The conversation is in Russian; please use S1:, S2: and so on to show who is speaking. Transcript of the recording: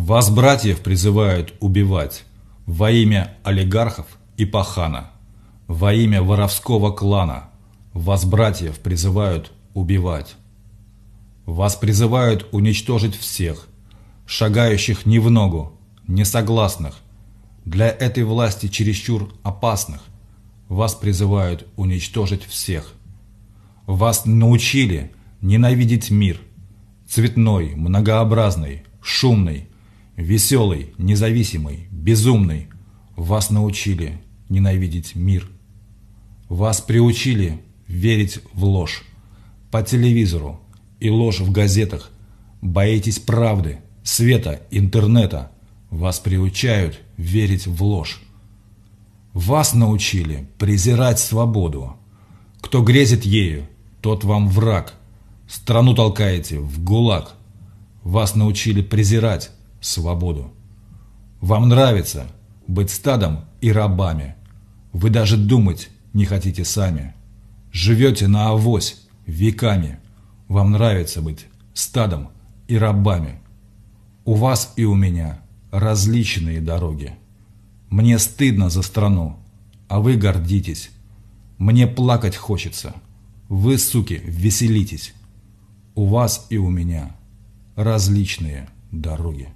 S1: Вас, братьев, призывают убивать во имя олигархов и пахана, во имя воровского клана. Вас, братьев, призывают убивать. Вас призывают уничтожить всех, шагающих не в ногу, не согласных, для этой власти чересчур опасных. Вас призывают уничтожить всех. Вас научили ненавидеть мир, цветной, многообразный, шумный, Веселый, независимый, безумный. Вас научили ненавидеть мир. Вас приучили верить в ложь. По телевизору и ложь в газетах. Боитесь правды, света, интернета. Вас приучают верить в ложь. Вас научили презирать свободу. Кто грезит ею, тот вам враг. Страну толкаете в гулаг. Вас научили презирать свободу. Вам нравится быть стадом и рабами. Вы даже думать не хотите сами. Живете на авось веками. Вам нравится быть стадом и рабами. У вас и у меня различные дороги. Мне стыдно за страну, а вы гордитесь. Мне плакать хочется. Вы, суки, веселитесь. У вас и у меня различные дороги.